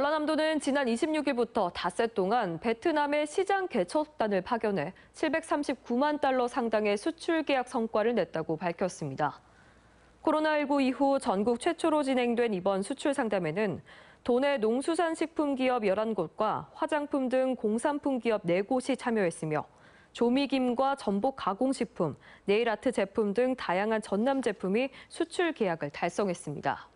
전라남도는 지난 26일부터 닷새 동안 베트남의 시장 개척단을 파견해 739만 달러 상당의 수출 계약 성과를 냈다고 밝혔습니다. 코로나19 이후 전국 최초로 진행된 이번 수출 상담회는 도내 농수산식품 기업 11곳과 화장품 등 공산품 기업 4곳이 참여했으며 조미김과 전복 가공식품, 네일아트 제품 등 다양한 전남 제품이 수출 계약을 달성했습니다.